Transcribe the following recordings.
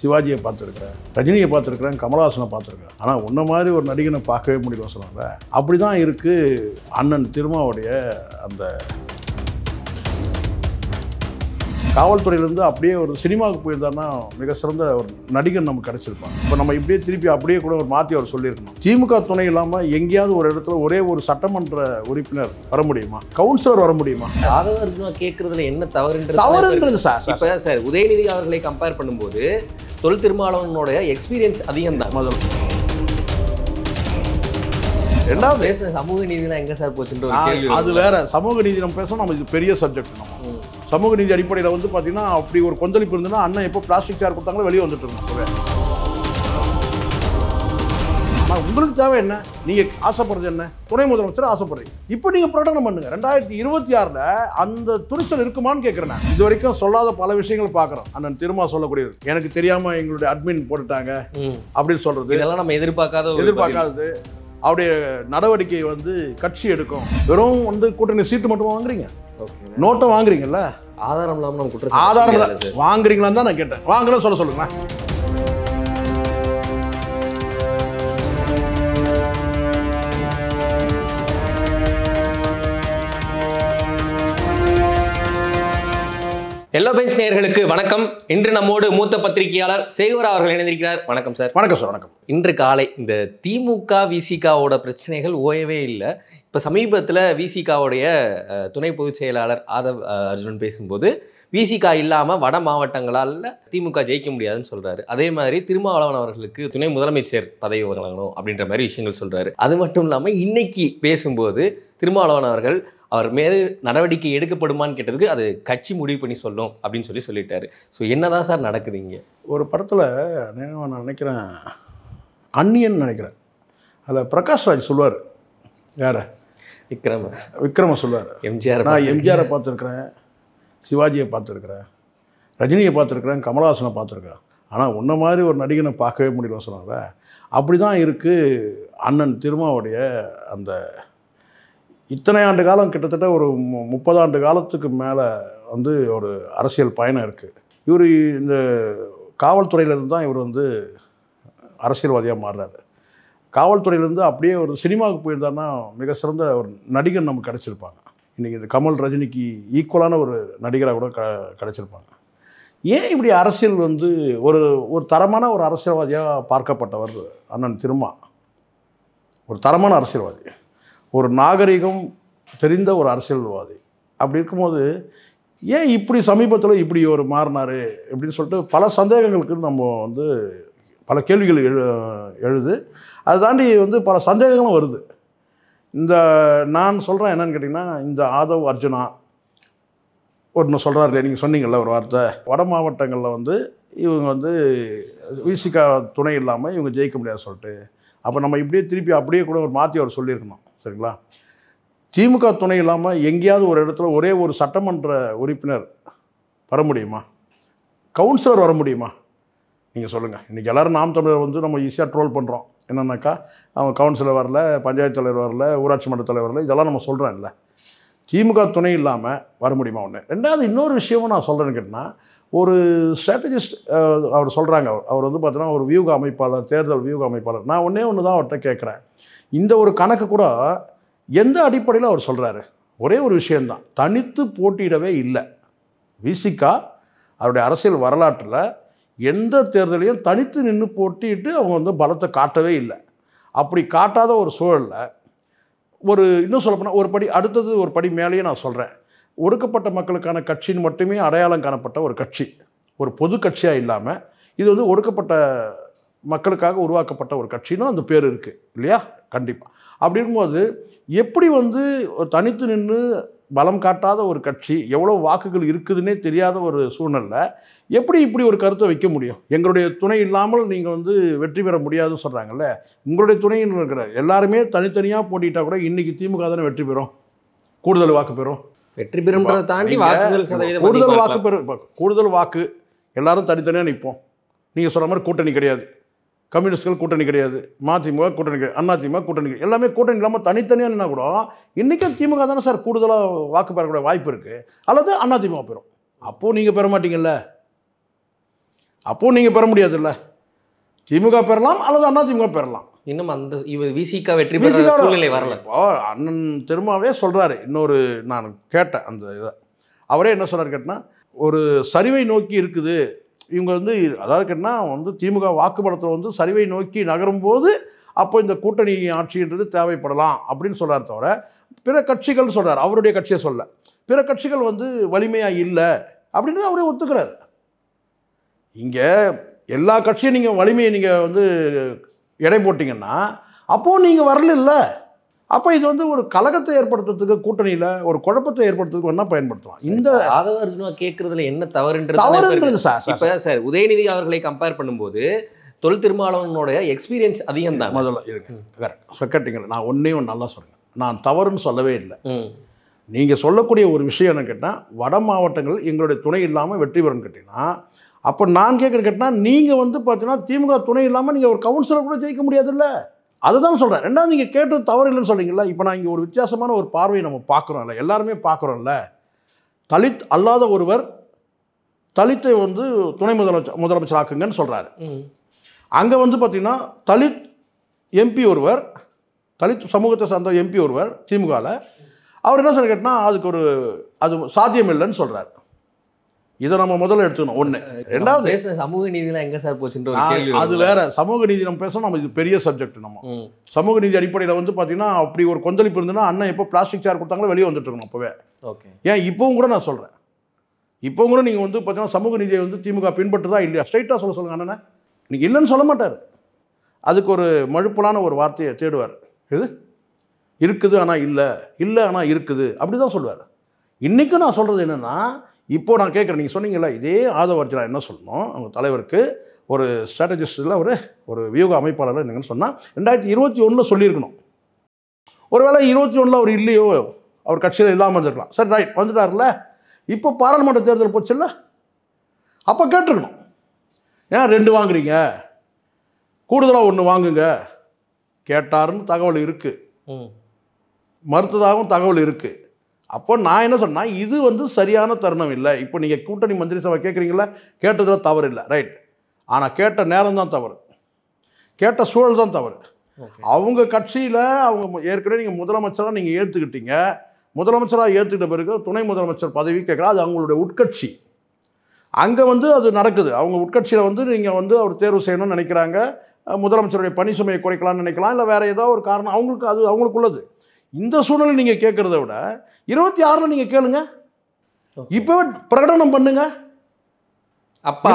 சிவாஜியை பார்த்துருக்கேன் ரஜினியை பார்த்துருக்குறேன் கமலஹாசனை பார்த்துருக்கேன் ஆனால் உன்ன மாதிரி ஒரு நடிகனை பார்க்கவே முடியல சொல்லுவாங்க அப்படி தான் இருக்குது அண்ணன் திருமாவுடைய அந்த காவல்துறையிலேருந்து அப்படியே ஒரு சினிமாவுக்கு போயிருந்தாருன்னா மிக சிறந்த ஒரு நடிகர் நமக்கு கிடைச்சிருப்பாங்க இப்போ நம்ம இப்படியே திருப்பி அப்படியே கூட ஒரு மாற்றி அவர் சொல்லியிருக்கணும் திமுக துணை இல்லாமல் எங்கேயாவது ஒரு இடத்துல ஒரே ஒரு சட்டமன்ற உறுப்பினர் வர முடியுமா கவுன்சிலர் வர முடியுமா ராகவர்ஜுனா கேட்கறதுல என்ன தவறுன்றது தவறுன்றது சார் இப்போ சார் உதயநிதி அவர்களை கம்பேர் பண்ணும்போது தொல் திருமாவளவனோட எக்ஸ்பீரியன்ஸ் அதிகம் தான் முதல்ல ரெண்டாவது சமூக நீதினா எங்க சார் போச்சுன்றது அது வேற சமூக நீதி நம்ம பேசணும் நமக்கு பெரிய சப்ஜெக்ட் நம்ம சமூக நீதி அடிப்படையில் வந்து பார்த்தீங்கன்னா அப்படி ஒரு கொந்தளிப்பு இருந்ததுன்னா அண்ணன் எப்போ பிளாஸ்டிக் சேர் கொடுத்தாங்களோ வெளியே வந்துட்டு இருந்தோம் ஆனால் உங்களுக்கு தேவை என்ன நீங்கள் ஆசைப்படுறது என்ன துணை முதலமைச்சர் ஆசைப்படுறீங்க இப்போ நீங்கள் பிரகடனம் பண்ணுங்க ரெண்டாயிரத்தி இருபத்தி ஆறில் அந்த துணிச்சல் இருக்குமான்னு கேட்குறேன் இது வரைக்கும் சொல்லாத பல விஷயங்கள் பாக்குறோம் அண்ணன் திருமா சொல்லக்கூடியது எனக்கு தெரியாமல் எங்களுடைய அட்மின் போட்டுட்டாங்க அப்படின்னு சொல்கிறது இதெல்லாம் நம்ம எதிர்பார்க்காத எதிர்பார்க்காதது அவருடைய நடவடிக்கை வந்து கட்சி எடுக்கும் வெறும் வந்து கூட்டணி சீட்டு மட்டும் வாங்குறீங்க நோட்டை வாங்குறீங்கல்ல ஆதாரம் இல்லாமல் நம்ம குற்றம் ஆதாரம் வாங்குறீங்களான்னு தான் நான் கேட்டேன் வாங்கலாம் சொல்ல சொல்லுங்களேன் எல்லோ பெஞ்ச் நேயர்களுக்கு வணக்கம் இன்று நம்மோடு மூத்த பத்திரிகையாளர் சேகர் அவர்கள் இணைந்திருக்கிறார் வணக்கம் சார் வணக்கம் சார் வணக்கம் இன்று காலை இந்த திமுக விசிகாவோட பிரச்சனைகள் ஓயவே இல்லை இப்போ சமீபத்தில் விசிகாவுடைய துணை பொதுச் செயலாளர் ஆதவ் அர்ஜுனன் பேசும்போது விசிகா இல்லாமல் வட மாவட்டங்களால் திமுக ஜெயிக்க முடியாதுன்னு சொல்கிறாரு அதே மாதிரி திருமாவளவன் அவர்களுக்கு துணை முதலமைச்சர் பதவி வழங்கணும் அப்படின்ற மாதிரி விஷயங்கள் சொல்கிறாரு அது மட்டும் இல்லாமல் இன்னைக்கு பேசும்போது திருமாவளவன் அவர்கள் அவர் மேல் நடவடிக்கை எடுக்கப்படுமான்னு கேட்டதுக்கு அது கட்சி முடிவு பண்ணி சொல்லும் அப்படின்னு சொல்லி சொல்லிட்டாரு ஸோ என்னதான் சார் நடக்குது இங்கே ஒரு படத்தில் நான் நினைக்கிறேன் அன்னியன் நினைக்கிறேன் அதில் ராஜ் சொல்லுவார் யாரை விக்ரம விக்ரம சொல்லுவார் எம்ஜிஆர் நான் எம்ஜிஆரை பார்த்துருக்குறேன் சிவாஜியை பார்த்துருக்குறேன் ரஜினியை பார்த்துருக்குறேன் கமலஹாசனை பார்த்துருக்கேன் ஆனால் உன்ன மாதிரி ஒரு நடிகனை பார்க்கவே முடியலன்னு சொல்லுவாங்க அப்படி தான் இருக்குது அண்ணன் திருமாவுடைய அந்த இத்தனை ஆண்டு காலம் கிட்டத்தட்ட ஒரு முப்பது ஆண்டு காலத்துக்கு மேலே வந்து ஒரு அரசியல் பயணம் இருக்குது இவர் இந்த காவல்துறையிலேருந்து தான் இவர் வந்து அரசியல்வாதியாக மாறுறாரு காவல்துறையிலேருந்து அப்படியே ஒரு சினிமாவுக்கு போயிருந்தாருன்னா மிக சிறந்த ஒரு நடிகர் நமக்கு கிடச்சிருப்பாங்க இன்றைக்கி இந்த கமல் ரஜினிக்கு ஈக்குவலான ஒரு நடிகராக கூட க கிடச்சிருப்பாங்க ஏன் இப்படி அரசியல் வந்து ஒரு ஒரு தரமான ஒரு அரசியல்வாதியாக பார்க்கப்பட்டவர் அண்ணன் திருமா ஒரு தரமான அரசியல்வாதி ஒரு நாகரிகம் தெரிந்த ஒரு அரசியல்வாதி அப்படி இருக்கும்போது ஏன் இப்படி சமீபத்தில் இப்படி ஒரு மாறினார் அப்படின்னு சொல்லிட்டு பல சந்தேகங்களுக்கு நம்ம வந்து பல கேள்விகள் எழு எழுது அதை தாண்டி வந்து பல சந்தேகங்களும் வருது இந்த நான் சொல்கிறேன் என்னன்னு கேட்டிங்கன்னா இந்த ஆதவ் அர்ஜுனா ஒன்று சொல்கிறார் இல்லையா நீங்கள் சொன்னீங்கள்ல ஒரு வார்த்தை வட மாவட்டங்களில் வந்து இவங்க வந்து விசிகா துணை இல்லாமல் இவங்க ஜெயிக்க முடியாது சொல்லிட்டு அப்போ நம்ம இப்படியே திருப்பி அப்படியே கூட ஒரு மாற்றி அவர் சொல்லியிருக்கணும் சரிங்களா திமுக துணை இல்லாமல் எங்கேயாவது ஒரு இடத்துல ஒரே ஒரு சட்டமன்ற உறுப்பினர் வர முடியுமா கவுன்சிலர் வர முடியுமா நீங்கள் சொல்லுங்கள் இன்றைக்கி எல்லோரும் நாம் தமிழர் வந்து நம்ம ஈஸியாக ட்ரோல் பண்ணுறோம் என்னென்னாக்கா அவன் கவுன்சிலர் வரல பஞ்சாயத்து தலைவர் வரல ஊராட்சி மன்ற தலைவர் வரல இதெல்லாம் நம்ம சொல்கிறோம் இல்லை திமுக துணை இல்லாமல் வர முடியுமா ஒன்று ரெண்டாவது இன்னொரு விஷயமும் நான் சொல்கிறேன்னு கேட்டால் ஒரு ஸ்ட்ராட்டஜிஸ்ட் அவர் சொல்கிறாங்க அவர் வந்து பார்த்தீங்கன்னா ஒரு வியூக அமைப்பாளர் தேர்தல் வியூக அமைப்பாளர் நான் ஒன்றே ஒன்று தான் அவர்கிட்ட கேட்குறேன் இந்த ஒரு கணக்கு கூட எந்த அடிப்படையில் அவர் சொல்கிறாரு ஒரே ஒரு விஷயந்தான் தனித்து போட்டியிடவே இல்லை விசிகா அவருடைய அரசியல் வரலாற்றில் எந்த தேர்தலையும் தனித்து நின்று போட்டிட்டு அவங்க வந்து பலத்தை காட்டவே இல்லை அப்படி காட்டாத ஒரு சூழலில் ஒரு இன்னும் சொல்லப்போனால் ஒரு படி அடுத்தது ஒரு படி மேலேயே நான் சொல்கிறேன் ஒடுக்கப்பட்ட மக்களுக்கான கட்சின்னு மட்டுமே அடையாளம் காணப்பட்ட ஒரு கட்சி ஒரு பொது கட்சியாக இல்லாமல் இது வந்து ஒடுக்கப்பட்ட மக்களுக்காக உருவாக்கப்பட்ட ஒரு கட்சின்னு அந்த பேர் இருக்குது இல்லையா கண்டிப்பாக அப்படி எப்படி வந்து தனித்து நின்று பலம் காட்டாத ஒரு கட்சி எவ்வளோ வாக்குகள் இருக்குதுன்னே தெரியாத ஒரு சூழ்நிலை எப்படி இப்படி ஒரு கருத்தை வைக்க முடியும் எங்களுடைய துணை இல்லாமல் நீங்கள் வந்து வெற்றி பெற முடியாதுன்னு சொல்கிறாங்கல்ல உங்களுடைய துணையின் கிடையாது எல்லாருமே தனித்தனியாக போட்டிட்டா கூட இன்றைக்கி திமுக தானே வெற்றி பெறும் கூடுதல் வாக்கு பெறும் வெற்றி பெறும் தாண்டி கூடுதல் வாக்கு பெறும் கூடுதல் வாக்கு எல்லாரும் தனித்தனியாக நிற்போம் நீங்கள் சொல்கிற மாதிரி கூட்டணி கிடையாது கம்யூனிஸ்ட்கள் கூட்டணி கிடையாது மதிமுக கூட்டணி கிடையாது அதிமுக கூட்டணி கிடையாது எல்லாமே கூட்டணி இல்லாமல் தனித்தனியாக என்ன கூட இன்றைக்கும் திமுக தானே சார் கூடுதலாக வாக்கு பெறக்கூடிய வாய்ப்பு இருக்குது அல்லது அதிமுக பெறும் அப்போது நீங்கள் பெற மாட்டீங்கல்ல அப்போது நீங்கள் பெற முடியாதுல்ல திமுக பெறலாம் அல்லது அதிமுக பெறலாம் இன்னும் அந்த இவர் விசிகா வெற்றி சூழ்நிலை வரல அண்ணன் திருமாவே சொல்கிறாரு இன்னொரு நான் கேட்டேன் அந்த இதை அவரே என்ன சொல்கிறார் கேட்டால் ஒரு சரிவை நோக்கி இருக்குது இவங்க வந்து அதாவது கேட்டால் வந்து திமுக வாக்குப்படத்தில் வந்து சரிவை நோக்கி நகரும் போது அப்போ இந்த கூட்டணி ஆட்சின்றது தேவைப்படலாம் அப்படின்னு சொல்கிறார் தவிர பிற கட்சிகள் சொல்கிறார் அவருடைய கட்சியை சொல்ல பிற கட்சிகள் வந்து வலிமையாக இல்லை அப்படின்னு அவரே ஒத்துக்கிறார் இங்கே எல்லா கட்சியும் நீங்கள் வலிமையை நீங்கள் வந்து எடை போட்டிங்கன்னா அப்போது நீங்கள் வரல அப்போ இது வந்து ஒரு கழகத்தை ஏற்படுத்துறதுக்கு கூட்டணியில் ஒரு குழப்பத்தை ஏற்படுத்துறதுக்கு என்ன பயன்படுத்தலாம் இந்த ராதவர்ஜுனா கேட்கறதுல என்ன தவறுன்றது தவறுன்றது சார் இப்போ சார் உதயநிதி அவர்களை கம்பேர் பண்ணும்போது தொல் திருமாவளவனோட எக்ஸ்பீரியன்ஸ் அதிகம் தான் முதல்ல இருக்கு கரெக்ட் கேட்டீங்க நான் ஒன்றே ஒன்று நல்லா சொல்கிறேன் நான் தவறுன்னு சொல்லவே இல்லை நீங்கள் சொல்லக்கூடிய ஒரு விஷயம் என்ன கேட்டால் வட மாவட்டங்கள் எங்களுடைய துணை இல்லாமல் வெற்றி பெறும் கேட்டிங்கன்னா அப்போ நான் கேட்குறேன் கேட்டால் நீங்கள் வந்து பார்த்தீங்கன்னா திமுக துணை இல்லாமல் நீங்கள் ஒரு கவுன்சிலர் கூட ஜெயிக்க முடியாதுல்ல அதுதான் சொல்கிறேன் ரெண்டாவது நீங்கள் கேட்டது தவறு இல்லைன்னு சொல்கிறீங்களா இப்போ நான் இங்கே ஒரு வித்தியாசமான ஒரு பார்வையை நம்ம பார்க்குறோம்ல எல்லாருமே பார்க்குறோம்ல தலித் அல்லாத ஒருவர் தலித்தை வந்து துணை முதலமைச்சர் முதலமைச்சர் ஆக்குங்கன்னு சொல்கிறாரு அங்கே வந்து பார்த்திங்கன்னா தலித் எம்பி ஒருவர் தலித் சமூகத்தை சார்ந்த எம்பி ஒருவர் திமுகவில் அவர் என்ன சொல்லி கேட்டால் அதுக்கு ஒரு அது சாத்தியம் இல்லைன்னு சொல்கிறார் இதை நம்ம முதல்ல எடுத்துக்கணும் ஒன்று ரெண்டாவது சமூக நீதியெலாம் எங்கே சார் போச்சுன்ற அது வேற சமூக நீதி நம்ம பேசணும் நம்ம இது பெரிய சப்ஜெக்ட் நம்ம சமூக நீதி அடிப்படையில் வந்து பார்த்தீங்கன்னா அப்படி ஒரு கொந்தளிப்பு இருந்ததுன்னா அண்ணன் எப்போ பிளாஸ்டிக் சேர் கொடுத்தாங்களோ வெளியே வந்துட்டு இருக்கணும் அப்போவே ஓகே ஏன் இப்போவும் கூட நான் சொல்கிறேன் இப்போ கூட நீங்கள் வந்து பார்த்தீங்கன்னா சமூக நீதியை வந்து திமுக பின்பற்றுதா இல்லையா ஸ்ட்ரைட்டாக சொல்ல சொல்லுங்கள் அண்ணனை நீங்கள் இல்லைன்னு சொல்ல மாட்டார் அதுக்கு ஒரு மழுப்பலான ஒரு வார்த்தையை தேடுவார் இது இருக்குது ஆனால் இல்லை இல்லை ஆனால் இருக்குது அப்படி தான் சொல்லுவார் இன்றைக்கும் நான் சொல்கிறது என்னென்னா இப்போது நான் கேட்குறேன் நீங்கள் சொன்னீங்கல்ல இதே ஆதவ என்ன சொல்லணும் அவங்க தலைவருக்கு ஒரு ஸ்ட்ராட்டஜிஸ்டில் ஒரு ஒரு வியூக அமைப்பாளர் என்னங்கன்னு சொன்னால் ரெண்டாயிரத்தி இருபத்தி ஒன்றில் சொல்லியிருக்கணும் ஒருவேளை இருபத்தி ஒன்றில் அவர் இல்லையோ அவர் கட்சியில் இல்லாமல் இருந்திருக்கலாம் சரி ரைட் வந்துட்டார்ல இப்போ பாராளுமன்ற தேர்தல் போச்சுல்ல அப்போ கேட்டிருக்கணும் ஏன் ரெண்டு வாங்குறீங்க கூடுதலாக ஒன்று வாங்குங்க கேட்டாருன்னு தகவல் இருக்குது மறுத்ததாகவும் தகவல் இருக்குது அப்போ நான் என்ன சொன்னால் இது வந்து சரியான தருணம் இல்லை இப்போ நீங்கள் கூட்டணி மந்திரி சபை கேட்குறீங்களா கேட்டதில் தவறு இல்லை ரைட் ஆனால் கேட்ட நேரம் தான் தவறு கேட்ட சூழல் தான் தவறு அவங்க கட்சியில் அவங்க ஏற்கனவே நீங்கள் முதலமைச்சராக நீங்கள் ஏற்றுக்கிட்டீங்க முதலமைச்சராக ஏற்றுக்கிட்ட பிறகு துணை முதலமைச்சர் பதவி கேட்குறா அது அவங்களுடைய உட்கட்சி அங்கே வந்து அது நடக்குது அவங்க உட்கட்சியில் வந்து நீங்கள் வந்து அவர் தேர்வு செய்யணும்னு நினைக்கிறாங்க முதலமைச்சருடைய பணி சுமையை குறைக்கலாம்னு நினைக்கலாம் இல்லை வேறு ஏதோ ஒரு காரணம் அவங்களுக்கு அது அவங்களுக்கு உள்ளது இந்த சூழலை நீங்கள் கேட்குறத விட இருபத்தி ஆறில் நீங்கள் கேளுங்க இப்போவே பிரகடனம் பண்ணுங்க அப்போ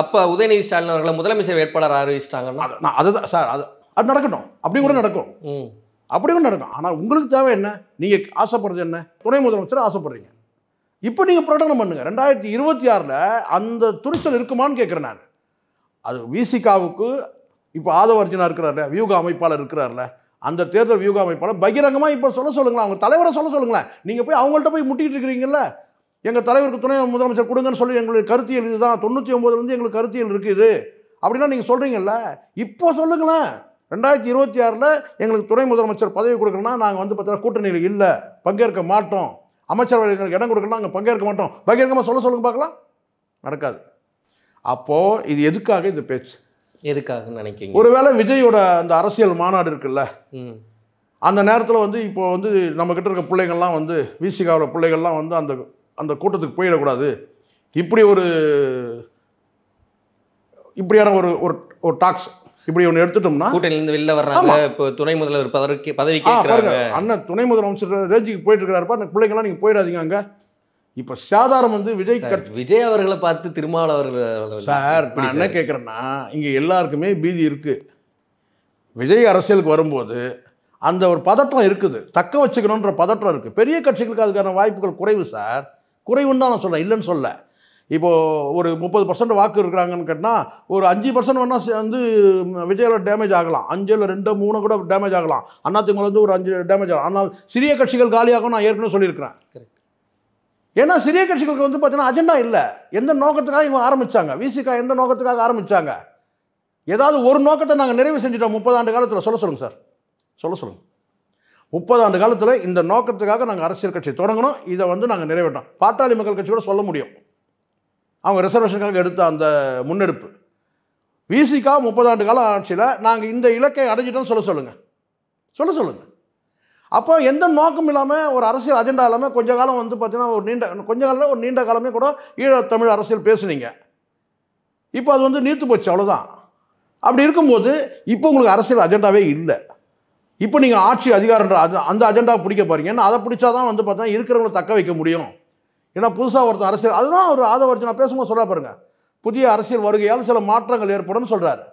அப்போ உதயநிதி ஸ்டாலின் அவர்களை முதலமைச்சர் வேட்பாளர் அறிவிச்சிட்டாங்கன்னா அதுதான் சார் அது அது நடக்கட்டும் அப்படி கூட நடக்கும் அப்படி கூட நடக்கும் ஆனால் உங்களுக்கு தேவை என்ன நீங்கள் ஆசைப்படுறது என்ன துணை முதலமைச்சர் ஆசைப்படுறீங்க இப்போ நீங்கள் பிரகடனம் பண்ணுங்கள் ரெண்டாயிரத்தி இருபத்தி ஆறில் அந்த துணிச்சல் இருக்குமான்னு கேட்குறேன் நான் அது விசிகாவுக்கு இப்போ ஆதவர்ஜனா இருக்கிறார்ல வியூக அமைப்பாளர் இருக்கிறார்ல அந்த தேர்தல் வியூக அமைப்பாளர் பகிரங்கமாக இப்போ சொல்ல சொல்லுங்களேன் அவங்க தலைவரை சொல்ல சொல்லுங்களேன் நீங்கள் போய் அவங்கள்ட்ட போய் முட்டிக்கிட்டு இருக்கிறீங்கல்ல எங்கள் தலைவருக்கு துணை முதலமைச்சர் கொடுங்கன்னு சொல்லி எங்களுக்கு கருத்தியல் இதுதான் தொண்ணூற்றி ஒம்போதுலேருந்து எங்களுக்கு கருத்தியல் இருக்குது அப்படின்னா நீங்கள் சொல்கிறீங்கல்ல இப்போ சொல்லுங்களேன் ரெண்டாயிரத்தி இருபத்தி ஆறில் எங்களுக்கு துணை முதலமைச்சர் பதவி கொடுக்கணும்னா நாங்கள் வந்து பார்த்தீங்கன்னா கூட்டணியில் இல்லை பங்கேற்க மாட்டோம் அமைச்சரவை இடம் கொடுக்கலாம் நாங்கள் பங்கேற்க மாட்டோம் பகிரங்கமாக சொல்ல சொல்லுங்க பார்க்கலாம் நடக்காது அப்போது இது எதுக்காக இந்த பேச்சு எதுக்காக நினைக்கிறீங்க ஒருவேளை விஜயோட அந்த அரசியல் மாநாடு இருக்குல்ல அந்த நேரத்தில் வந்து இப்போ வந்து நம்ம கிட்ட இருக்க பிள்ளைங்கள்லாம் வந்து விசிகாவோட பிள்ளைகள்லாம் வந்து அந்த அந்த கூட்டத்துக்கு போயிடக்கூடாது இப்படி ஒரு இப்படியான ஒரு ஒரு டாக்ஸ் இப்படி ஒன்று எடுத்துட்டோம்னா கூட்டணியிலிருந்து வெளில வர்றாங்க இப்போ துணை முதல்வர் பதவிக்கு பதவிக்கு அண்ணன் துணை முதலமைச்சர் ரேஜிக்கு போயிட்டு இருக்கிறாருப்பா அந்த பிள்ளைங்களாம் நீங்கள் போயிடாதீங்க அங்கே இப்போ சாதாரணம் வந்து விஜய் கட் விஜய் அவர்களை பார்த்து திருமாவளவர்கள் சார் நான் என்ன கேட்குறேன்னா இங்கே எல்லாருக்குமே பீதி இருக்குது விஜய் அரசியலுக்கு வரும்போது அந்த ஒரு பதற்றம் இருக்குது தக்க வச்சுக்கணுன்ற பதற்றம் இருக்குது பெரிய கட்சிகளுக்கு அதுக்கான வாய்ப்புகள் குறைவு சார் குறைவுன்னு தான் நான் சொல்கிறேன் இல்லைன்னு சொல்ல இப்போது ஒரு முப்பது பர்சன்ட் வாக்கு இருக்கிறாங்கன்னு கேட்டால் ஒரு அஞ்சு பர்சன்ட் வேணால் வந்து விஜயோட டேமேஜ் ஆகலாம் அஞ்சில் ரெண்டு மூணு கூட டேமேஜ் ஆகலாம் அண்ணாத்திமுக வந்து ஒரு அஞ்சு டேமேஜ் ஆகலாம் ஆனால் சிறிய கட்சிகள் காலியாகும் நான் ஏற்கனவே சொல்லியிருக்கிறேன் ஏன்னா சிறிய கட்சிகளுக்கு வந்து பார்த்தீங்கன்னா அஜெண்டா இல்லை எந்த நோக்கத்துக்காக இவங்க ஆரம்பித்தாங்க விசிகா எந்த நோக்கத்துக்காக ஆரம்பித்தாங்க ஏதாவது ஒரு நோக்கத்தை நாங்கள் நிறைவு செஞ்சிட்டோம் முப்பது ஆண்டு காலத்தில் சொல்ல சொல்லுங்கள் சார் சொல்ல சொல்லுங்கள் முப்பது ஆண்டு காலத்தில் இந்த நோக்கத்துக்காக நாங்கள் அரசியல் கட்சி தொடங்கணும் இதை வந்து நாங்கள் நிறைவேற்றோம் பாட்டாளி மக்கள் கட்சி கூட சொல்ல முடியும் அவங்க ரிசர்வேஷனுக்காக எடுத்த அந்த முன்னெடுப்பு விசிகா முப்பது ஆண்டு காலம் ஆட்சியில் நாங்கள் இந்த இலக்கை அடைஞ்சிட்டோம்னு சொல்ல சொல்லுங்கள் சொல்ல சொல்லுங்கள் அப்போ எந்த நோக்கம் இல்லாமல் ஒரு அரசியல் அஜெண்டா இல்லாமல் கொஞ்ச காலம் வந்து பார்த்தீங்கன்னா ஒரு நீண்ட கொஞ்ச காலம் ஒரு நீண்ட காலமே கூட ஈழ தமிழ் அரசியல் பேசுனீங்க இப்போ அது வந்து நீத்து போச்சு அவ்வளோதான் அப்படி இருக்கும்போது இப்போ உங்களுக்கு அரசியல் அஜெண்டாவே இல்லை இப்போ நீங்கள் ஆட்சி அதிகாரன்ற அது அந்த அஜெண்டா பிடிக்க பாருங்க ஏன்னா அதை பிடிச்சா தான் வந்து பார்த்தா இருக்கிறவங்களை தக்க வைக்க முடியும் ஏன்னா புதுசாக ஒருத்தர் அரசியல் அதுதான் ஒரு ஆதவர்ஜனா பேசும்போது சொல்கிறா பாருங்கள் புதிய அரசியல் வருகையால் சில மாற்றங்கள் ஏற்படும் சொல்கிறாரு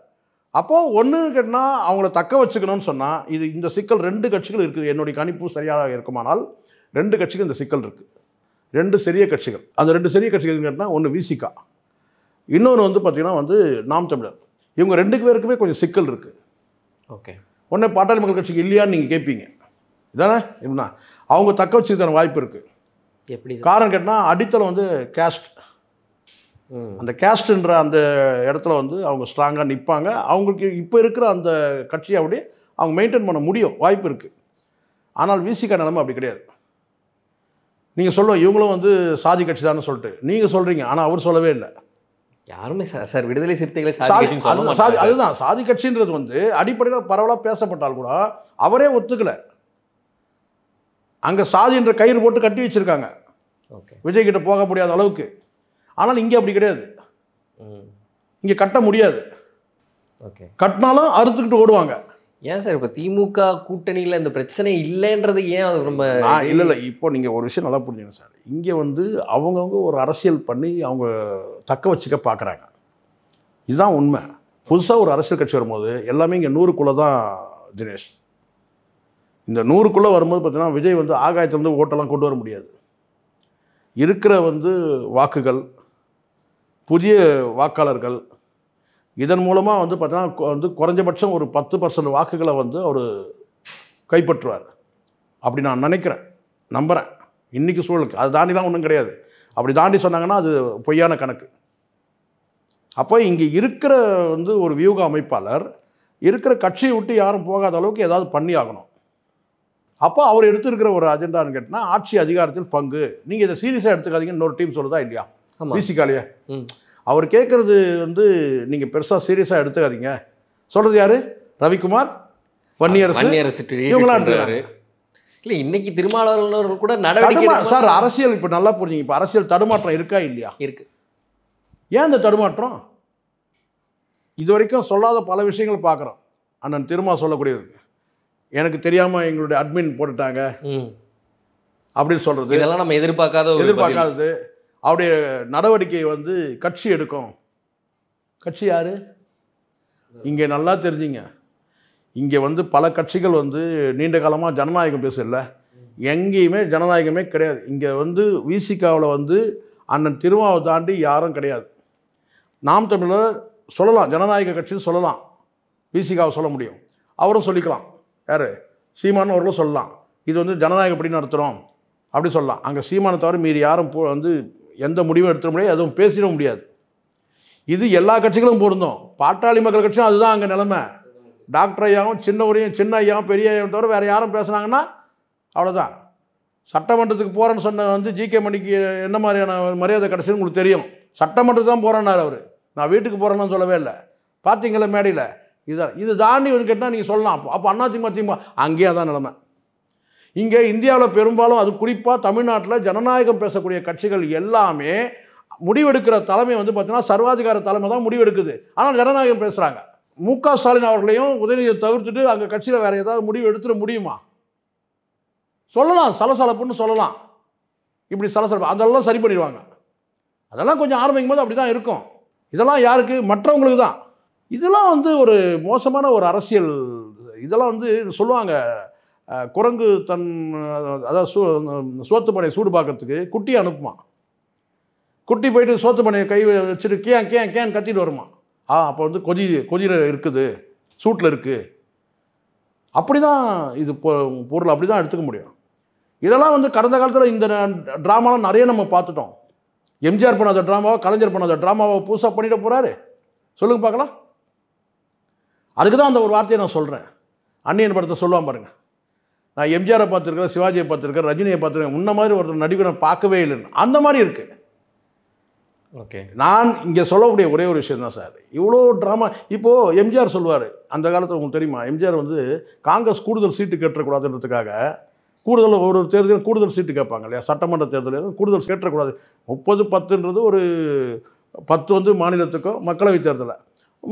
அப்போது ஒன்று கேட்டால் அவங்கள தக்க வச்சுக்கணும்னு சொன்னால் இது இந்த சிக்கல் ரெண்டு கட்சிகள் இருக்குது என்னுடைய கணிப்பு சரியாக இருக்குமானால் ரெண்டு கட்சிகள் இந்த சிக்கல் இருக்குது ரெண்டு சிறிய கட்சிகள் அந்த ரெண்டு சிறிய கட்சிகள் கேட்டால் ஒன்று விசிகா இன்னொன்று வந்து பார்த்திங்கன்னா வந்து நாம் தமிழர் இவங்க ரெண்டு பேருக்குமே கொஞ்சம் சிக்கல் இருக்குது ஓகே ஒன்று பாட்டாளி மக்கள் கட்சிக்கு இல்லையான்னு நீங்கள் கேட்பீங்க இதானே இப்படின்னா அவங்க தக்க வச்சுக்கிறதான வாய்ப்பு இருக்குது எப்படி காரணம் கேட்டால் அடித்தளம் வந்து கேஸ்ட் அந்த கேஸ்ட்ன்ற அந்த இடத்துல வந்து அவங்க ஸ்ட்ராங்காக நிற்பாங்க அவங்களுக்கு இப்போ இருக்கிற அந்த கட்சியை அப்படியே அவங்க மெயின்டைன் பண்ண முடியும் வாய்ப்பு இருக்குது ஆனால் விசிக நிலைமை அப்படி கிடையாது நீங்கள் சொல்லுவோம் இவங்களும் வந்து சாதி கட்சி தான் சொல்லிட்டு நீங்கள் சொல்கிறீங்க ஆனால் அவர் சொல்லவே இல்லை யாருமே சார் விடுதலை சிறுத்தைகளை சாதி அதுதான் சாதி கட்சின்றது வந்து அடிப்படையில் பரவலாக பேசப்பட்டால் கூட அவரே ஒத்துக்கலை அங்கே சாதின்ற கயிறு போட்டு கட்டி வச்சுருக்காங்க ஓகே விஜய் போக முடியாத அளவுக்கு ஆனால் இங்கே அப்படி கிடையாது இங்கே கட்ட முடியாது ஓகே கட்டினாலும் அறுத்துக்கிட்டு ஓடுவாங்க ஏன் சார் இப்போ திமுக கூட்டணியில் இந்த பிரச்சனை இல்லைன்றது ஏன் அது நம்ம இல்லை இல்லை இப்போ நீங்கள் ஒரு விஷயம் நல்லா புரிஞ்சுக்கணும் சார் இங்கே வந்து அவங்கவுங்க ஒரு அரசியல் பண்ணி அவங்க தக்க வச்சுக்க பார்க்குறாங்க இதுதான் உண்மை புதுசாக ஒரு அரசியல் கட்சி வரும்போது எல்லாமே இங்கே நூறுக்குள்ளே தான் தினேஷ் இந்த நூறுக்குள்ளே வரும்போது பார்த்தீங்கன்னா விஜய் வந்து ஆகாயத்துலேருந்து ஓட்டெல்லாம் கொண்டு வர முடியாது இருக்கிற வந்து வாக்குகள் புதிய வாக்காளர்கள் இதன் மூலமாக வந்து பார்த்தீங்கன்னா வந்து குறைஞ்சபட்சம் ஒரு பத்து பர்சன்ட் வாக்குகளை வந்து அவர் கைப்பற்றுவார் அப்படி நான் நினைக்கிறேன் நம்புகிறேன் இன்றைக்கி சூழலுக்கு அது தாண்டிலாம் ஒன்றும் கிடையாது அப்படி தாண்டி சொன்னாங்கன்னா அது பொய்யான கணக்கு அப்போ இங்கே இருக்கிற வந்து ஒரு வியூக அமைப்பாளர் இருக்கிற கட்சியை விட்டு யாரும் போகாத அளவுக்கு ஏதாவது பண்ணி ஆகணும் அப்போ அவர் எடுத்திருக்கிற ஒரு அஜெண்டான்னு கேட்டால் ஆட்சி அதிகாரத்தில் பங்கு நீங்கள் இதை சீரியஸாக எடுத்துக்காதீங்க இன்னொரு டீம் சொல்லுதா இல்லையா விசிகாலையா அவர் கேட்குறது வந்து நீங்கள் பெருசாக சீரியஸாக எடுத்துக்காதீங்க சொல்கிறது யார் ரவிக்குமார் வன்னியரசு வன்னியரசு இவங்களாம் இல்லை இன்னைக்கு திருமாவளவர்கள் கூட நடவடிக்கை சார் அரசியல் இப்போ நல்லா புரிஞ்சுங்க இப்போ அரசியல் தடுமாற்றம் இருக்கா இல்லையா இருக்கு ஏன் இந்த தடுமாற்றம் இது வரைக்கும் சொல்லாத பல விஷயங்கள் பார்க்குறோம் அண்ணன் திருமா சொல்லக்கூடியது எனக்கு தெரியாமல் எங்களுடைய அட்மின் போட்டுட்டாங்க அப்படின்னு சொல்கிறது இதெல்லாம் நம்ம எதிர்பார்க்காத எதிர்பார்க்காதது அவருடைய நடவடிக்கை வந்து கட்சி எடுக்கும் கட்சி யார் இங்கே நல்லா தெரிஞ்சுங்க இங்கே வந்து பல கட்சிகள் வந்து நீண்ட காலமாக ஜனநாயகம் பேசல எங்கேயுமே ஜனநாயகமே கிடையாது இங்கே வந்து விசிகாவில் வந்து அண்ணன் திருமாவை தாண்டி யாரும் கிடையாது நாம் தமிழர் சொல்லலாம் ஜனநாயக கட்சின்னு சொல்லலாம் விசிகாவை சொல்ல முடியும் அவரும் சொல்லிக்கலாம் யார் சீமானு அவர்களும் சொல்லலாம் இது வந்து ஜனநாயகப்படி நடத்துகிறோம் அப்படி சொல்லலாம் அங்கே சீமானத்தவிர மீறி யாரும் வந்து எந்த முடிவும் எடுத்துட முடியாது அதுவும் பேசிட முடியாது இது எல்லா கட்சிகளும் பொருந்தும் பாட்டாளி மக்கள் கட்சியும் அதுதான் அங்கே நிலமை டாக்டர் ஐயாவும் சின்னவரையும் சின்ன ஐயாவும் பெரிய ஐயாவும் தவிர வேறு யாரும் பேசுனாங்கன்னா அவ்வளோதான் சட்டமன்றத்துக்கு போகிறேன்னு சொன்ன வந்து ஜி கே மணிக்கு என்ன மாதிரியான மரியாதை கிடச்சுன்னு உங்களுக்கு தெரியும் சட்டமன்றத்துக்கு தான் போகிறேன்னார் அவர் நான் வீட்டுக்கு போகிறேன்னு சொல்லவே இல்லை பார்த்தீங்களா மேடையில் இதான் இது தாண்டி வந்து கேட்டால் நீங்கள் சொல்லலாம் அப்போ அப்போ அண்ணாச்சி மாற்றி அங்கேயே தான் நிலமை இங்கே இந்தியாவில் பெரும்பாலும் அது குறிப்பாக தமிழ்நாட்டில் ஜனநாயகம் பேசக்கூடிய கட்சிகள் எல்லாமே முடிவெடுக்கிற தலைமை வந்து பார்த்திங்கன்னா சர்வாதிகார தலைமை தான் முடிவெடுக்குது ஆனால் ஜனநாயகம் பேசுகிறாங்க மு க ஸ்டாலின் அவர்களையும் உதயநிதியை தவிர்த்துட்டு அங்கே கட்சியில் வேறு ஏதாவது முடிவு எடுத்துட முடியுமா சொல்லலாம் சலசலப்புன்னு சொல்லலாம் இப்படி சலசலப்பு அதெல்லாம் சரி பண்ணிடுவாங்க அதெல்லாம் கொஞ்சம் ஆரம்பிக்கும் போது அப்படி தான் இருக்கும் இதெல்லாம் யாருக்கு மற்றவங்களுக்கு தான் இதெல்லாம் வந்து ஒரு மோசமான ஒரு அரசியல் இதெல்லாம் வந்து சொல்லுவாங்க குரங்கு தன் அதாவது சூ சோத்து பனையை சூடு பார்க்கறதுக்கு குட்டி அனுப்புவான் குட்டி போயிட்டு சோத்து பனையை கை வச்சுட்டு கேன் கேன் கேன் கத்திட்டு வருமா ஆ அப்போ வந்து கொதி கொதியில் இருக்குது சூட்டில் இருக்குது அப்படி தான் இது பொருள் அப்படி தான் எடுத்துக்க முடியும் இதெல்லாம் வந்து கடந்த காலத்தில் இந்த ட்ராமாலாம் நிறைய நம்ம பார்த்துட்டோம் எம்ஜிஆர் பண்ணாத ட்ராமாவை கலைஞர் பண்ணாத ட்ராமாவை புதுசாக பண்ணிட போகிறாரு சொல்லுங்கள் பார்க்கலாம் அதுக்கு தான் அந்த ஒரு வார்த்தையை நான் சொல்கிறேன் அன்னியன் படத்தை சொல்லுவான் பாருங்கள் நான் எம்ஜிஆரை பார்த்துருக்கேன் சிவாஜியை பார்த்துருக்கேன் ரஜினியை பார்த்துருக்கேன் முன்ன மாதிரி ஒருத்தர் நடிகரை பார்க்கவே இல்லைன்னு அந்த மாதிரி இருக்குது ஓகே நான் இங்கே சொல்லக்கூடிய ஒரே ஒரு விஷயம் தான் சார் இவ்வளோ ட்ராமா இப்போது எம்ஜிஆர் சொல்லுவார் அந்த காலத்தில் உங்களுக்கு தெரியுமா எம்ஜிஆர் வந்து காங்கிரஸ் கூடுதல் சீட்டு கேட்டக்கூடாதுன்றதுக்காக கூடுதல் ஒரு தேர்தலும் கூடுதல் சீட்டு கேட்பாங்க இல்லையா சட்டமன்ற தேர்தலில் கூடுதல் கேட்டக்கூடாது முப்பது பத்துன்றது ஒரு பத்து வந்து மாநிலத்துக்கும் மக்களவைத் தேர்தலை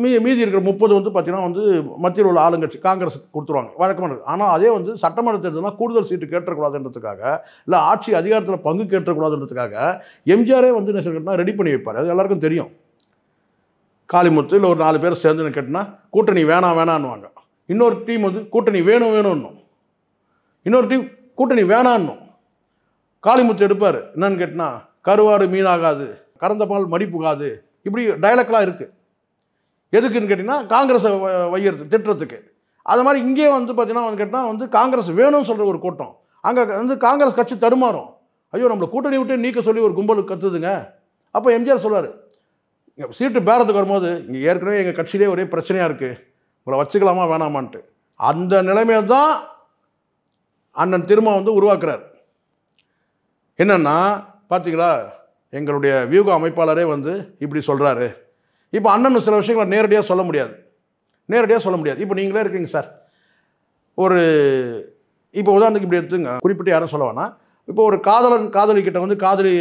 மீ மீதி இருக்கிற முப்பது வந்து பார்த்திங்கன்னா வந்து மத்தியில் உள்ள ஆளுங்கட்சி காங்கிரஸ் கொடுத்துருவாங்க வழக்கமான ஆனால் அதே வந்து சட்டமன்ற தேர்தலாம் கூடுதல் சீட்டு கேட்டக்கூடாதுன்றதுக்காக இல்லை ஆட்சி அதிகாரத்தில் பங்கு கேட்டக்கூடாதுன்றதுக்காக எம்ஜிஆரே வந்து என்ன சொல்லிட்டுனா ரெடி பண்ணி வைப்பார் அது எல்லாருக்கும் தெரியும் காளிமுத்து இல்லை ஒரு நாலு பேர் சேர்ந்துன்னு கேட்டினா கூட்டணி வேணாம் வேணான்னுவாங்க இன்னொரு டீம் வந்து கூட்டணி வேணும் வேணும்னும் இன்னொரு டீம் கூட்டணி வேணான்னும் காளிமுத்து எடுப்பார் என்னன்னு கேட்டினா கருவாடு மீனாகாது கறந்த பால் மடிப்புகாது இப்படி டைலாக்லாம் இருக்குது எதுக்குன்னு கேட்டிங்கன்னா காங்கிரஸை வையறது திட்டத்துக்கு அது மாதிரி இங்கேயே வந்து பார்த்திங்கன்னா வந்து கேட்டால் வந்து காங்கிரஸ் வேணும்னு சொல்கிற ஒரு கூட்டம் அங்கே வந்து காங்கிரஸ் கட்சி தடுமாறும் ஐயோ நம்மளை கூட்டணி விட்டு நீக்க சொல்லி ஒரு கும்பல் கத்துதுங்க அப்போ எம்ஜிஆர் சொல்லார் இங்கே சீட்டு பேரத்துக்கு வரும்போது இங்கே ஏற்கனவே எங்கள் கட்சியிலே ஒரே பிரச்சனையாக இருக்குது உங்களை வச்சுக்கலாமா வேணாமான்ட்டு அந்த நிலைமையை தான் அண்ணன் திரும்ப வந்து உருவாக்குறார் என்னென்னா பார்த்தீங்களா எங்களுடைய வியூக அமைப்பாளரே வந்து இப்படி சொல்கிறாரு இப்போ அண்ணன் சில விஷயங்களை நேரடியாக சொல்ல முடியாது நேரடியாக சொல்ல முடியாது இப்போ நீங்களே இருக்கீங்க சார் ஒரு இப்போ உதாரணத்துக்கு இப்படி எடுத்துங்க குறிப்பிட்டு யாரும் சொல்ல இப்போ ஒரு காதலன் காதலிக்கிட்ட வந்து காதலி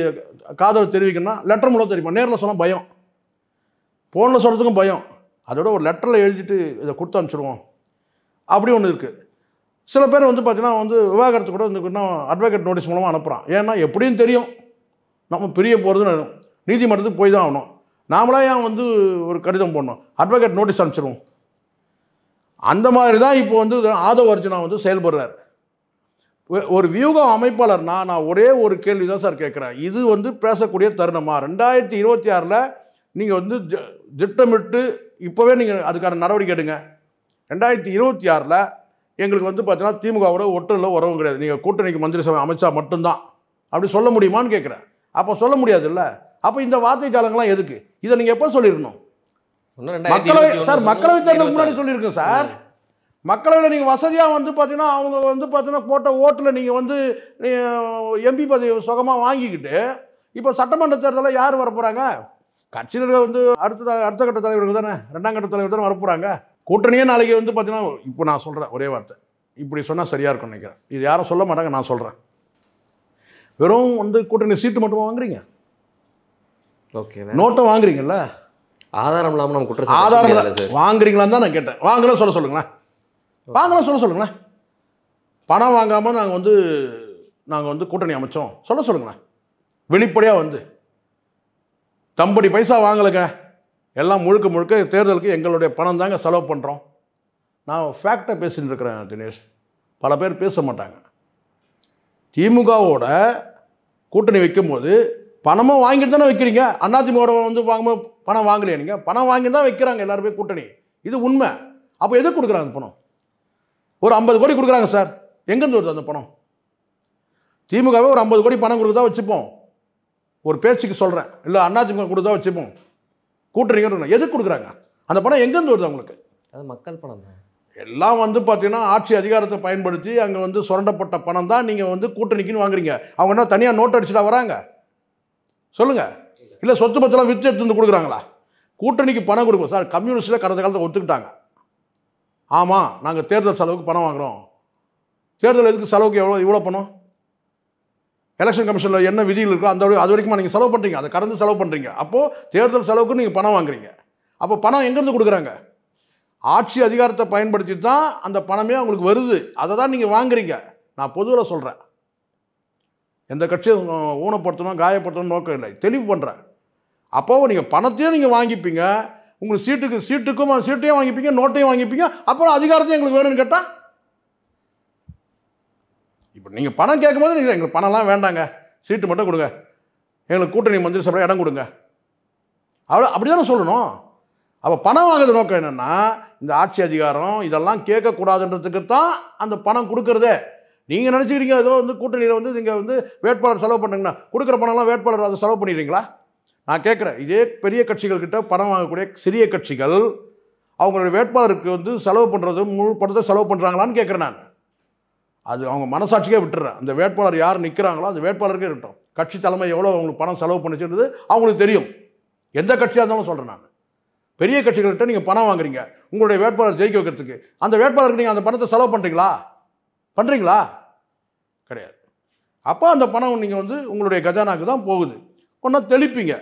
காதல் தெரிவிக்கணும்னா லெட்டர் மூலம் தெரியுமா நேரில் சொன்னால் பயம் ஃபோனில் சொல்கிறதுக்கும் பயம் அதோட ஒரு லெட்டரில் எழுதிட்டு இதை கொடுத்து அனுப்பிச்சிடுவோம் அப்படி ஒன்று இருக்குது சில பேர் வந்து பார்த்தீங்கன்னா வந்து விவாகரத்து கூட வந்து இன்னும் அட்வொகேட் நோட்டீஸ் மூலமாக அனுப்புகிறான் ஏன்னா எப்படின்னு தெரியும் நம்ம பிரிய போகிறதுன்னு நீதிமன்றத்துக்கு போய் தான் ஆகணும் நாமளாக ஏன் வந்து ஒரு கடிதம் போடணும் அட்வொகேட் நோட்டீஸ் அனுப்பிச்சிருவோம் அந்த மாதிரி தான் இப்போ வந்து ஆதவ அர்ஜுனா வந்து செயல்படுறார் ஒரு வியூக அமைப்பாளர்னா நான் ஒரே ஒரு கேள்வி தான் சார் கேட்குறேன் இது வந்து பேசக்கூடிய தருணமாக ரெண்டாயிரத்தி இருபத்தி ஆறில் நீங்கள் வந்து திட்டமிட்டு இப்போவே நீங்கள் அதுக்கான நடவடிக்கை எடுங்க ரெண்டாயிரத்தி இருபத்தி ஆறில் எங்களுக்கு வந்து பார்த்தீங்கன்னா திமுகவோட ஒட்டுல உறவும் கிடையாது நீங்கள் கூட்டணிக்கு மந்திரி சபை அமைச்சா மட்டும்தான் அப்படி சொல்ல முடியுமான்னு கேட்குறேன் அப்போ சொல்ல முடியாதுல்ல அப்போ இந்த வார்த்தை ஜாலங்கள்லாம் எதுக்கு இதை நீங்கள் எப்போ சொல்லியிருக்கணும் மக்களவை சார் மக்களவை தேர்தல் முன்னாடி சொல்லியிருக்கோம் சார் மக்களவையில் நீங்கள் வசதியாக வந்து பார்த்தீங்கன்னா அவங்க வந்து பார்த்தீங்கன்னா போட்ட ஓட்டில் நீங்கள் வந்து எம்பி பதவி சுகமாக வாங்கிக்கிட்டு இப்போ சட்டமன்ற தேர்தலில் யார் வர போகிறாங்க வந்து அடுத்த அடுத்த கட்ட தலைவர்கள் தானே ரெண்டாம் கட்ட தலைவர் தானே வர போகிறாங்க கூட்டணியே நாளைக்கு வந்து பார்த்தீங்கன்னா இப்போ நான் சொல்கிறேன் ஒரே வார்த்தை இப்படி சொன்னால் சரியாக இருக்கும்னு நினைக்கிறேன் இது யாரும் சொல்ல மாட்டாங்க நான் சொல்கிறேன் வெறும் வந்து கூட்டணி சீட்டு மட்டும் வாங்குறீங்க ஓகே நோட்டை வாங்குறீங்கல்ல ஆதாரம் இல்லாமல் நம்ம குற்ற ஆதாரம் வாங்குறீங்களான்னு தான் நான் கேட்டேன் வாங்கலாம் சொல்ல சொல்லுங்களேன் வாங்கலாம் சொல்ல சொல்லுங்களேன் பணம் வாங்காமல் நாங்கள் வந்து நாங்கள் வந்து கூட்டணி அமைச்சோம் சொல்ல சொல்லுங்களேன் வெளிப்படையாக வந்து தம்படி பைசா வாங்கலைங்க எல்லாம் முழுக்க முழுக்க தேர்தலுக்கு எங்களுடைய பணம் தாங்க செலவு பண்ணுறோம் நான் ஃபேக்டாக பேசின்னு இருக்கிறேன் தினேஷ் பல பேர் பேச மாட்டாங்க திமுகவோட கூட்டணி வைக்கும்போது பணமும் வாங்கிட்டு தானே வைக்கிறீங்க அண்ணாதிமுக வந்து வாங்கும்போது பணம் வாங்கலையா நீங்கள் பணம் வாங்கி தான் வைக்கிறாங்க எல்லாருமே கூட்டணி இது உண்மை அப்போ எதுக்கு கொடுக்குறாங்க பணம் ஒரு ஐம்பது கோடி கொடுக்குறாங்க சார் எங்கேருந்து வருது அந்த பணம் திமுகவே ஒரு ஐம்பது கோடி பணம் கொடுக்குதா வச்சுப்போம் ஒரு பேச்சுக்கு சொல்கிறேன் இல்லை அண்ணாதிமுக கொடுத்தா வச்சுப்போம் கூட்டணிங்கன்னு எதுக்கு கொடுக்குறாங்க அந்த பணம் எங்கேருந்து வருது அவங்களுக்கு அது மக்கள் பணம் தான் எல்லாம் வந்து பார்த்தீங்கன்னா ஆட்சி அதிகாரத்தை பயன்படுத்தி அங்கே வந்து சுரண்டப்பட்ட பணம் தான் நீங்கள் வந்து கூட்டணிக்குன்னு வாங்குறீங்க அவங்க என்ன தனியாக நோட் அடிச்சுட்டா வராங்க சொல்லுங்கள் இல்லை சொத்து பத்தெல்லாம் விற்று எடுத்து வந்து கொடுக்குறாங்களா கூட்டணிக்கு பணம் கொடுக்கும் சார் கம்யூனிஸ்ட்டில் கடந்த காலத்தில் ஒத்துக்கிட்டாங்க ஆமாம் நாங்கள் தேர்தல் செலவுக்கு பணம் வாங்குகிறோம் தேர்தல் எதுக்கு செலவுக்கு எவ்வளோ இவ்வளோ பணம் எலெக்ஷன் கமிஷனில் என்ன விதிகள் இருக்கோ அந்த அது வரைக்கும் நீங்கள் செலவு பண்ணுறீங்க அதை கடந்து செலவு பண்ணுறீங்க அப்போது தேர்தல் செலவுக்கு நீங்கள் பணம் வாங்குறீங்க அப்போ பணம் எங்கேருந்து கொடுக்குறாங்க ஆட்சி அதிகாரத்தை பயன்படுத்தி தான் அந்த பணமே அவங்களுக்கு வருது அதை தான் நீங்கள் வாங்குறீங்க நான் பொதுவில் சொல்கிறேன் எந்த கட்சியும் ஊனப்படுத்தணும் காயப்படுத்தணும் நோக்கம் இல்லை தெளிவு பண்ணுறேன் அப்போவும் நீங்கள் பணத்தையும் நீங்கள் வாங்கிப்பீங்க உங்களுக்கு சீட்டுக்கு சீட்டுக்கும் சீட்டையும் வாங்கிப்பீங்க நோட்டையும் வாங்கிப்பீங்க அப்புறம் அதிகாரத்தையும் எங்களுக்கு வேணும்னு கேட்டால் இப்போ நீங்கள் பணம் கேட்கும்போது நீங்கள் எங்களுக்கு பணம்லாம் வேண்டாங்க சீட்டு மட்டும் கொடுங்க எங்களுக்கு கூட்டணி மந்திரி சபையில் இடம் கொடுங்க அவ்வளோ அப்படி தானே சொல்லணும் அப்போ பணம் வாங்குறது நோக்கம் என்னென்னா இந்த ஆட்சி அதிகாரம் இதெல்லாம் கேட்கக்கூடாதுன்றதுக்கு தான் அந்த பணம் கொடுக்குறதே நீங்கள் நினச்சிக்கிறீங்க ஏதோ வந்து கூட்டணியில் வந்து நீங்கள் வந்து வேட்பாளர் செலவு பண்ணுங்கன்னா கொடுக்குற பணம்லாம் வேட்பாளர் அதை செலவு பண்ணிடுறீங்களா நான் கேட்குறேன் இதே பெரிய கட்சிகள்கிட்ட பணம் வாங்கக்கூடிய சிறிய கட்சிகள் அவங்களுடைய வேட்பாளருக்கு வந்து செலவு பண்ணுறது முழு பணத்தை செலவு பண்ணுறாங்களான்னு கேட்குறேன் நான் அது அவங்க மனசாட்சிக்கே விட்டுறேன் அந்த வேட்பாளர் யார் நிற்கிறாங்களோ அந்த வேட்பாளருக்கே இருக்கட்டும் கட்சி தலைமை எவ்வளோ அவங்களுக்கு பணம் செலவு பண்ணுச்சுன்றது அவங்களுக்கு தெரியும் எந்த கட்சியாக இருந்தாலும் சொல்கிறேன் நான் பெரிய கட்சிகள்கிட்ட நீங்கள் பணம் வாங்குறீங்க உங்களுடைய வேட்பாளர் ஜெயிக்க வைக்கிறதுக்கு அந்த வேட்பாளருக்கு நீங்கள் அந்த பணத்தை செலவு பண்ணுறீங்களா பண்ணுறீங்களா கிடையாது அப்போ அந்த பணம் நீங்கள் வந்து உங்களுடைய கஜானாக்கு தான் போகுது ஒன்றா தெளிப்பீங்க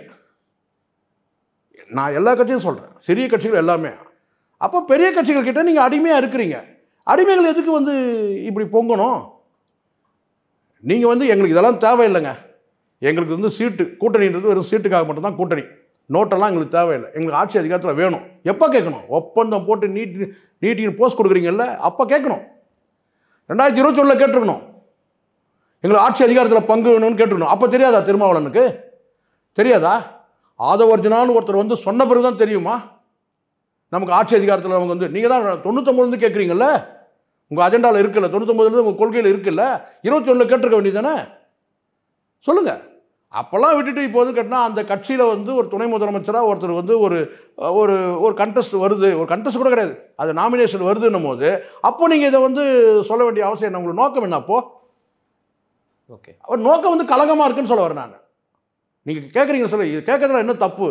நான் எல்லா கட்சியும் சொல்கிறேன் சிறிய கட்சிகள் எல்லாமே அப்போ பெரிய கட்சிகள்கிட்ட நீங்கள் அடிமையாக இருக்கிறீங்க அடிமைகள் எதுக்கு வந்து இப்படி பொங்கணும் நீங்கள் வந்து எங்களுக்கு இதெல்லாம் தேவையில்லைங்க எங்களுக்கு வந்து சீட்டு கூட்டணின்றது வெறும் சீட்டுக்காக மட்டும்தான் கூட்டணி நோட்டெல்லாம் எங்களுக்கு தேவையில்லை எங்களுக்கு ஆட்சி அதிகாரத்தில் வேணும் எப்போ கேட்கணும் ஒப்பந்தம் போட்டு நீட்டி நீட்டின்னு போஸ்ட் கொடுக்குறீங்கல்ல அப்போ கேட்கணும் ரெண்டாயிரத்தி ஒன்றில் கேட்டிருக்கணும் எங்களை ஆட்சி அதிகாரத்தில் பங்கு வேணும்னு கேட்டிருக்கணும் அப்போ தெரியாதா திருமாவளனுக்கு தெரியாதா ஆதவர்ஜனான்னு ஒருத்தர் வந்து சொன்ன பிறகு தான் தெரியுமா நமக்கு ஆட்சி அதிகாரத்தில் அவங்க வந்து நீங்கள் தான் தொண்ணூத்தொம்பதுலேருந்து கேட்குறீங்கல்ல உங்கள் அஜெண்டாவில் இருக்குல்ல தொண்ணூத்தொம்பதுலேருந்து உங்கள் கொள்கையில் இருக்குல்ல இருபத்தி ஒன்றில் கேட்டிருக்க வேண்டியதானே சொல்லுங்கள் அப்போல்லாம் விட்டுட்டு இப்போ வந்து கேட்டினா அந்த கட்சியில் வந்து ஒரு துணை முதலமைச்சராக ஒருத்தர் வந்து ஒரு ஒரு ஒரு கண்டெஸ்ட் வருது ஒரு கண்டெஸ்ட் கூட கிடையாது அது நாமினேஷன் வருதுன்னும் போது அப்போ நீங்கள் இதை வந்து சொல்ல வேண்டிய அவசியம் என்ன உங்களுக்கு நோக்கம் என்ன அப்போது ஓகே அவர் நோக்கம் வந்து கலகமாக இருக்குன்னு சொல்ல வரேன் நான் நீங்கள் கேட்குறீங்க சொல்ல இது கேட்குறதுல என்ன தப்பு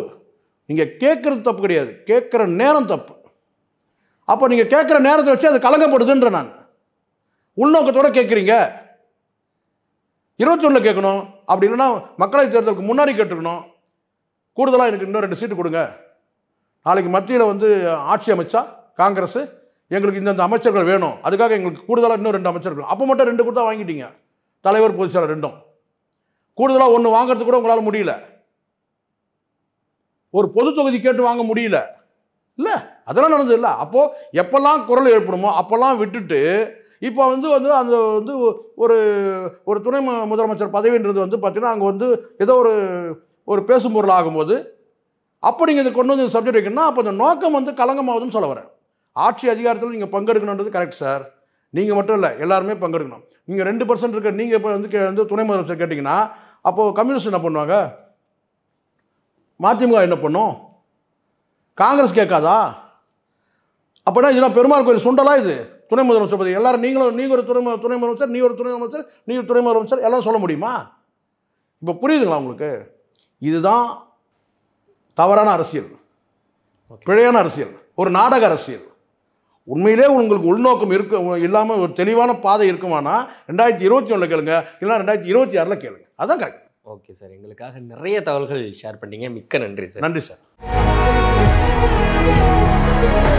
நீங்கள் கேட்குறது தப்பு கிடையாது கேட்குற நேரம் தப்பு அப்போ நீங்கள் கேட்குற நேரத்தை வச்சு அது கலங்கப்படுதுன்ற நான் உள்நோக்கத்தோடு கேட்குறீங்க இருபத்தொன்னில் கேட்கணும் அப்படி இல்லைன்னா மக்களவை தேர்தலுக்கு முன்னாடி கேட்டுக்கணும் கூடுதலாக எனக்கு இன்னும் ரெண்டு சீட்டு கொடுங்க நாளைக்கு மத்தியில் வந்து ஆட்சி அமைச்சா காங்கிரஸ் எங்களுக்கு இந்தந்த அமைச்சர்கள் வேணும் அதுக்காக எங்களுக்கு கூடுதலாக இன்னும் ரெண்டு அமைச்சர்கள் அப்போ மட்டும் ரெண்டு கொடுத்தா வாங்கிட்டீங்க தலைவர் பொதுச்சாளர் ரெண்டும் கூடுதலாக ஒன்று வாங்கிறது கூட உங்களால் முடியல ஒரு பொது தொகுதி கேட்டு வாங்க முடியல இல்லை அதெல்லாம் நடந்தது இல்லை அப்போது எப்போல்லாம் குரல் ஏற்படுமோ அப்போல்லாம் விட்டுட்டு இப்போ வந்து வந்து அந்த வந்து ஒரு ஒரு துணை முதலமைச்சர் பதவின்றது வந்து பார்த்தீங்கன்னா அங்கே வந்து ஏதோ ஒரு ஒரு பேசும் பொருள் ஆகும்போது அப்போ நீங்கள் இதை கொண்டு வந்து சப்ஜெக்ட் வைக்கணும்னா அப்போ அந்த நோக்கம் வந்து கலங்கமாகுதுன்னு சொல்ல வரேன் ஆட்சி அதிகாரத்தில் நீங்கள் பங்கெடுக்கணுன்றது கரெக்ட் சார் நீங்கள் மட்டும் இல்லை எல்லாருமே பங்கெடுக்கணும் நீங்கள் ரெண்டு பர்சன்ட் இருக்க நீங்கள் இப்போ வந்து வந்து துணை முதலமைச்சர் கேட்டிங்கன்னா அப்போது கம்யூனிஸ்ட் என்ன பண்ணுவாங்க மதிமுக என்ன பண்ணும் காங்கிரஸ் கேட்காதா அப்படின்னா இதெல்லாம் பெருமாள் கோயில் சுண்டலா இது துணை முதலமைச்சர் பதவி எல்லாரும் நீங்களும் நீங்கள் ஒரு துணை துணை முதலமைச்சர் நீ ஒரு துணை முதலமைச்சர் நீ ஒரு துணை முதலமைச்சர் எல்லாம் சொல்ல முடியுமா இப்போ புரியுதுங்களா உங்களுக்கு இதுதான் தவறான அரசியல் பிழையான அரசியல் ஒரு நாடக அரசியல் உண்மையிலே உங்களுக்கு உள்நோக்கம் இருக்க இல்லாமல் ஒரு தெளிவான பாதை இருக்குமானா ரெண்டாயிரத்தி இருபத்தி ஒன்றில் கேளுங்க இல்லைனா ரெண்டாயிரத்தி இருபத்தி ஆறில் கேளுங்க அதான் கரெக்ட் ஓகே சார் எங்களுக்காக நிறைய தகவல்கள் ஷேர் பண்ணீங்க மிக்க நன்றி சார் நன்றி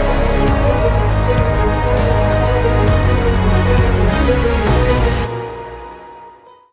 சார்